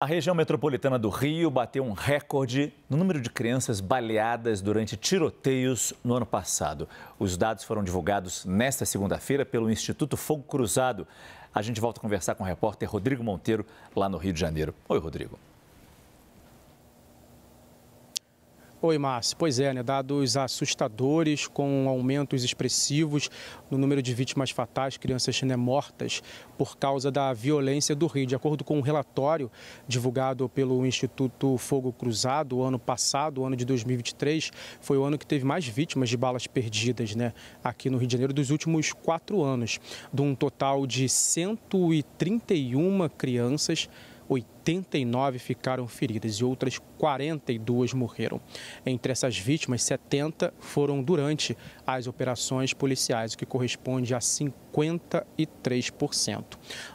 A região metropolitana do Rio bateu um recorde no número de crianças baleadas durante tiroteios no ano passado. Os dados foram divulgados nesta segunda-feira pelo Instituto Fogo Cruzado. A gente volta a conversar com o repórter Rodrigo Monteiro, lá no Rio de Janeiro. Oi, Rodrigo. Oi, Márcio. Pois é, né? dados assustadores, com aumentos expressivos no número de vítimas fatais, crianças né, mortas por causa da violência do Rio. De acordo com um relatório divulgado pelo Instituto Fogo Cruzado, o ano passado, o ano de 2023, foi o ano que teve mais vítimas de balas perdidas né, aqui no Rio de Janeiro dos últimos quatro anos. De um total de 131 crianças 89 ficaram feridas e outras 42 morreram. Entre essas vítimas, 70 foram durante as operações policiais, o que corresponde a 53%.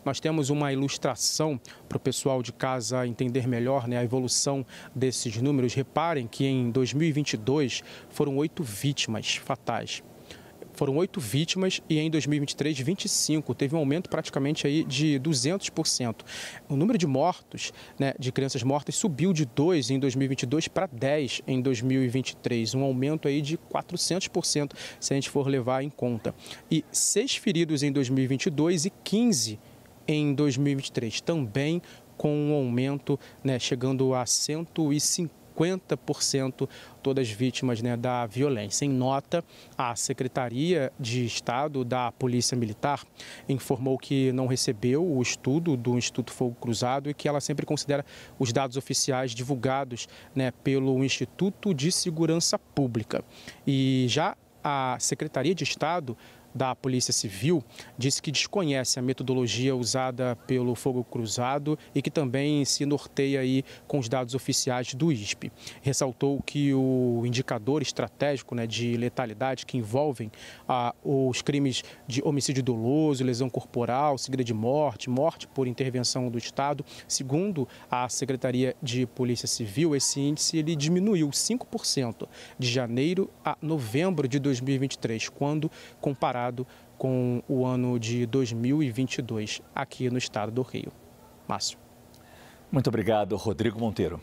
Nós temos uma ilustração para o pessoal de casa entender melhor né, a evolução desses números. Reparem que em 2022 foram oito vítimas fatais foram oito vítimas e em 2023, 25. Teve um aumento praticamente aí de 200%. O número de mortos, né, de crianças mortas, subiu de 2 em 2022 para 10 em 2023. Um aumento aí de 400% se a gente for levar em conta. E seis feridos em 2022 e 15 em 2023. Também com um aumento né, chegando a 150 50% todas vítimas né, da violência. Em nota, a Secretaria de Estado da Polícia Militar informou que não recebeu o estudo do Instituto Fogo Cruzado e que ela sempre considera os dados oficiais divulgados né, pelo Instituto de Segurança Pública. E já a Secretaria de Estado da Polícia Civil disse que desconhece a metodologia usada pelo fogo cruzado e que também se norteia aí com os dados oficiais do ISP. Ressaltou que o indicador estratégico né, de letalidade que envolvem ah, os crimes de homicídio doloso, lesão corporal, segredo de morte, morte por intervenção do Estado, segundo a Secretaria de Polícia Civil, esse índice ele diminuiu 5% de janeiro a novembro de 2023, quando comparado comparado com o ano de 2022 aqui no estado do Rio. Márcio. Muito obrigado, Rodrigo Monteiro.